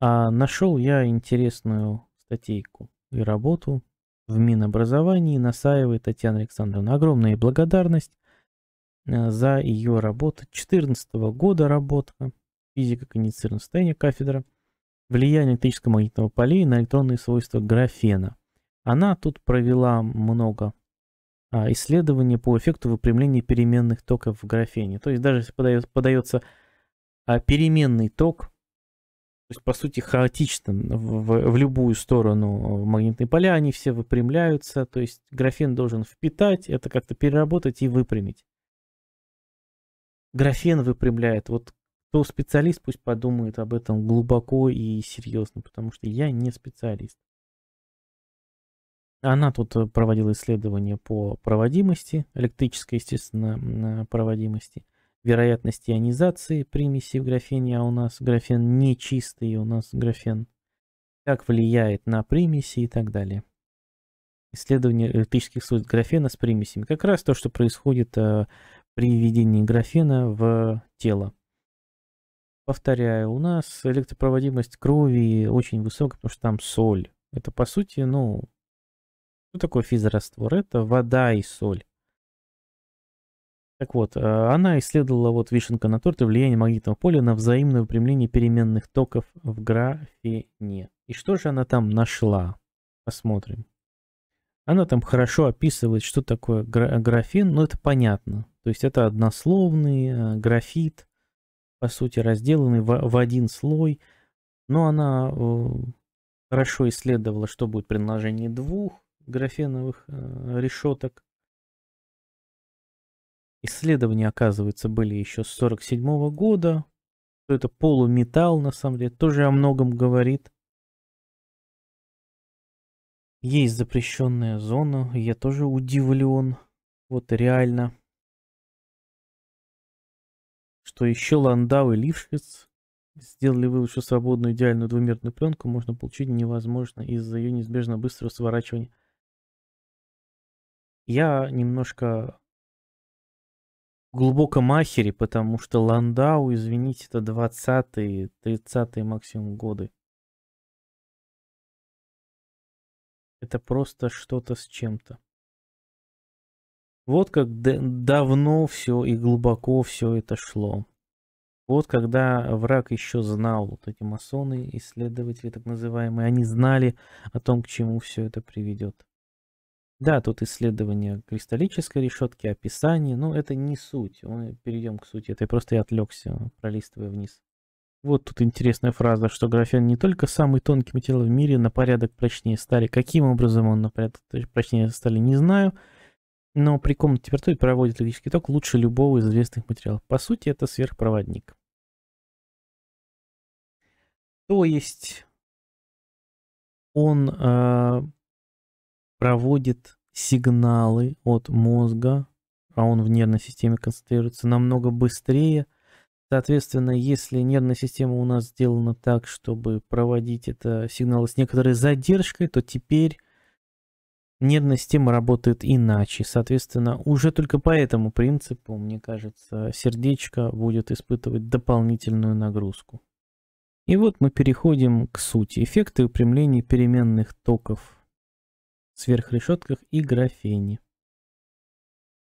А нашел я интересную статейку и работу в Минобразовании Насаевой Татьяна Александровна Огромная благодарность э, за ее работу. 14 года работа физика кондиционного состояния кафедра влияние электрического магнитного поля на электронные свойства графена. Она тут провела много а, исследований по эффекту выпрямления переменных токов в графене. То есть даже если подается, подается переменный ток то есть, по сути, хаотично в, в, любую сторону э, магнитные поля, они все выпрямляются. То есть графен должен впитать, это как-то переработать и выпрямить. Графен выпрямляет. Вот кто специалист, пусть подумает об этом глубоко и серьезно, потому что я не специалист. Она тут э, проводила исследования по проводимости, электрической, естественно, э, проводимости – вероятность ионизации примеси в графене, а у нас графен не нечистый, у нас графен как влияет на примеси и так далее. Исследование электрических свойств графена с примесями. Как раз то, что происходит э, при введении графена в тело. Повторяю, у нас электропроводимость крови очень высокая, потому что там соль. Это по сути, ну, что такое физраствор? Это вода и соль. Так вот, э, она исследовала вот вишенка на торте влияние магнитного поля на взаимное упрямление переменных токов в графене. И что же она там нашла? Посмотрим. Она там хорошо описывает, что такое графин, но это понятно. То есть это однословный э, графит, по сути, разделанный в, в один слой. Но она э, хорошо исследовала, что будет при наложении двух графеновых решеток Исследования, оказывается, были еще с 1947 года. Что это полуметалл, на самом деле, тоже о многом говорит. Есть запрещенная зона, я тоже удивлен. Вот реально. Что еще Ландау и Лившиц сделали вывод, что свободную идеальную двумерную пленку можно получить невозможно из-за ее неизбежно быстрого сворачивания. Я немножко глубоко махере, потому что Ландау, извините, это 20-е, 30-е максимум годы. Это просто что-то с чем-то. Вот как давно все и глубоко все это шло. Вот когда враг еще знал, вот эти масоны, исследователи так называемые, они знали о том, к чему все это приведет. Да, тут исследование кристаллической решетки, описание, но это не суть. Мы перейдем к сути. Это я просто я отвлекся, пролистывая вниз. Вот тут интересная фраза, что графен не только самый тонкий материал в мире, на порядок прочнее стали. Каким образом он на порядок прочнее стали, не знаю. Но при комнатной температуре проводит электрический ток лучше любого из известных материалов. По сути, это сверхпроводник. То есть он а, проводит сигналы от мозга, а он в нервной системе концентрируется, намного быстрее. Соответственно, если нервная система у нас сделана так, чтобы проводить это сигналы с некоторой задержкой, то теперь нервная система работает иначе. Соответственно, уже только по этому принципу, мне кажется, сердечко будет испытывать дополнительную нагрузку. И вот мы переходим к сути. Эффекты упрямления переменных токов – сверхрешетках и графене.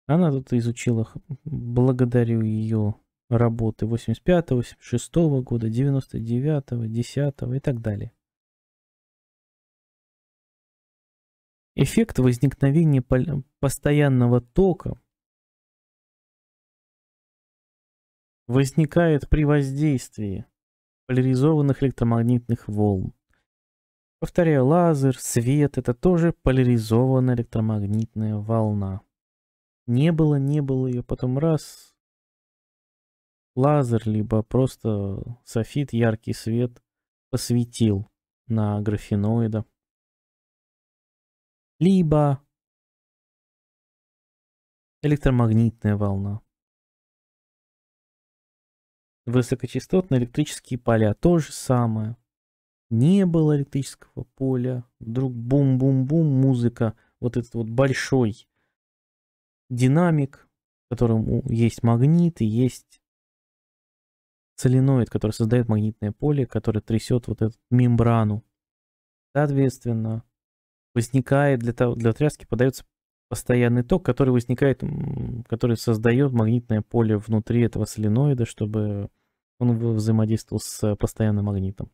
Она тут изучила, благодарю ее работы 85 86 -го года, 99 -го, 10 и так далее. Эффект возникновения постоянного тока возникает при воздействии поляризованных электромагнитных волн. Повторяю, лазер, свет — это тоже поляризованная электромагнитная волна. Не было, не было ее, потом раз — лазер, либо просто софит, яркий свет посветил на графеноида. Либо электромагнитная волна. Высокочастотные электрические поля – то же самое – не было электрического поля, вдруг бум-бум-бум, музыка, вот этот вот большой динамик, в котором есть магнит и есть соленоид, который создает магнитное поле, которое трясет вот эту мембрану. Соответственно, возникает для, того, для тряски подается постоянный ток, который возникает, который создает магнитное поле внутри этого соленоида, чтобы он взаимодействовал с постоянным магнитом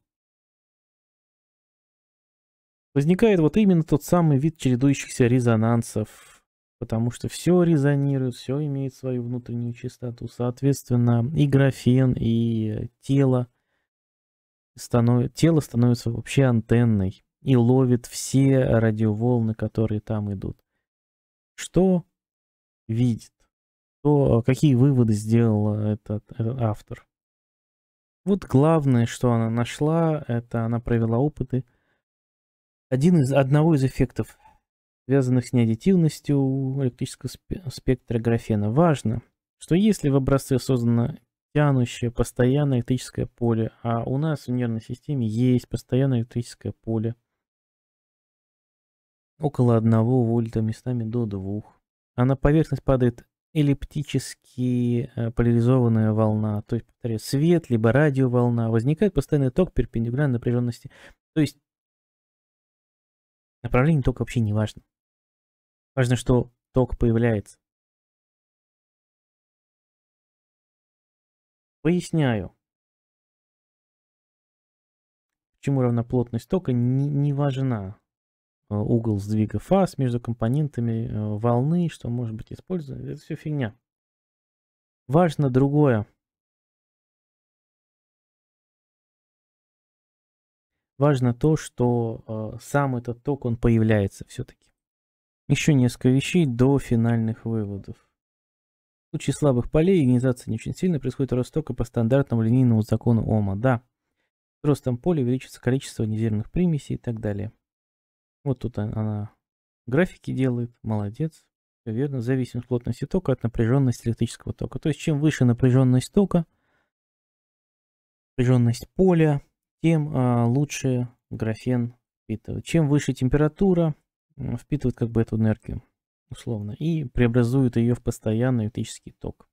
возникает вот именно тот самый вид чередующихся резонансов, потому что все резонирует, все имеет свою внутреннюю частоту, соответственно, и графен, и э, тело, станов... тело становится вообще антенной и ловит все радиоволны, которые там идут. Что видит? То, э, какие выводы сделал э, этот, этот автор? Вот главное, что она нашла, это она провела опыты – один из, одного из эффектов, связанных с неаддитивностью электрического спектра графена. Важно, что если в образце создано тянущее постоянное электрическое поле, а у нас в нервной системе есть постоянное электрическое поле, около 1 вольта, местами до 2. А на поверхность падает эллиптически э, поляризованная волна, то есть, повторяю, свет, либо радиоволна, возникает постоянный ток перпендикулярной напряженности. То есть Направление тока вообще не важно. Важно, что ток появляется. Поясняю. Почему равноплотность тока не, не важна? Э, угол сдвига фаз между компонентами э, волны, что может быть использовано. Это все фигня. Важно другое. важно то, что э, сам этот ток, он появляется все-таки. Еще несколько вещей до финальных выводов. В случае слабых полей ионизация не очень сильно происходит рост тока по стандартному линейному закону Ома. Да, с ростом поля увеличится количество незерных примесей и так далее. Вот тут она графики делает, молодец. Все верно, зависимость плотности тока от напряженности электрического тока. То есть чем выше напряженность тока, напряженность поля, тем а, лучше графен впитывает. Чем выше температура, впитывает как бы эту энергию, условно, и преобразует ее в постоянный электрический ток.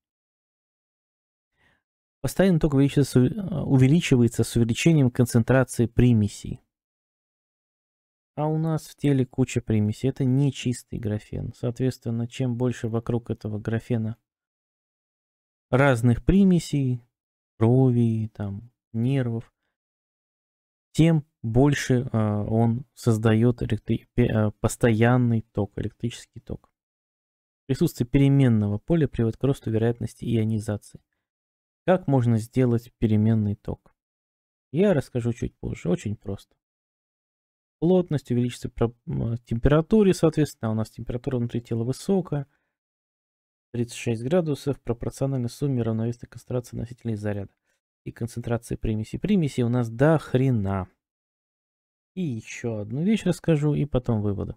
Постоянный ток увеличивается, а, увеличивается с увеличением концентрации примесей. А у нас в теле куча примесей. Это не чистый графен. Соответственно, чем больше вокруг этого графена разных примесей, крови, там, нервов, тем больше э, он создает э, постоянный ток, электрический ток. Присутствие переменного поля приводит к росту вероятности ионизации. Как можно сделать переменный ток? Я расскажу чуть позже. Очень просто. Плотность увеличится при температуре, соответственно, а у нас температура внутри тела высокая. 36 градусов пропорционально сумме равновесной концентрации носителей заряда. И концентрации примеси. Примеси у нас до хрена. И еще одну вещь расскажу, и потом выводы.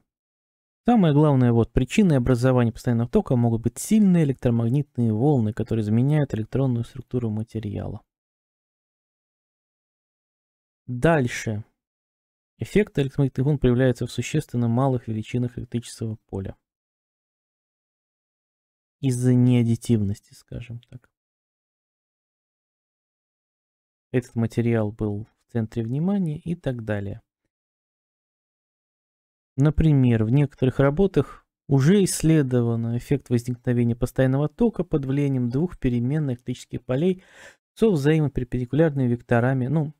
Самое главное, вот причиной образования постоянного тока могут быть сильные электромагнитные волны, которые изменяют электронную структуру материала. Дальше. эффект электромагнитных волн проявляется в существенно малых величинах электрического поля. Из-за неаддитивности, скажем так этот материал был в центре внимания и так далее. Например, в некоторых работах уже исследован эффект возникновения постоянного тока под влиянием двух переменных электрических полей со взаимоперпендикулярными векторами. Ну,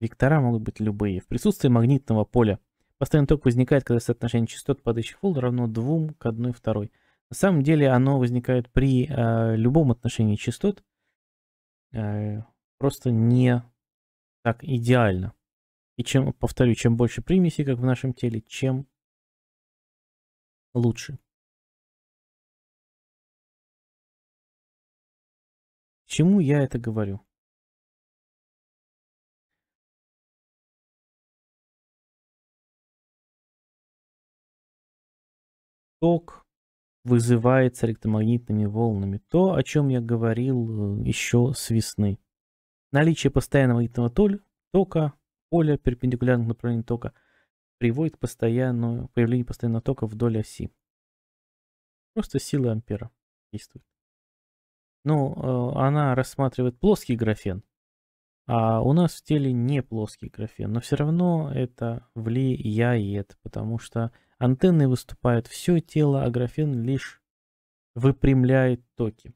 вектора могут быть любые. В присутствии магнитного поля. Постоянный ток возникает, когда соотношение частот падающих волн равно 2 к 1 второй. На самом деле оно возникает при э, любом отношении частот. Э, просто не так идеально. И чем, повторю, чем больше примесей, как в нашем теле, чем лучше. К чему я это говорю? Ток вызывается электромагнитными волнами. То, о чем я говорил э, еще с весны. Наличие постоянного магнитного толя, тока, поля перпендикулярных направлению тока приводит к постоянному появлению постоянного тока вдоль оси. Просто сила ампера действует. Но э, она рассматривает плоский графен, а у нас в теле не плоский графен, но все равно это влияет, потому что антенны выступают все тело, а графен лишь выпрямляет токи.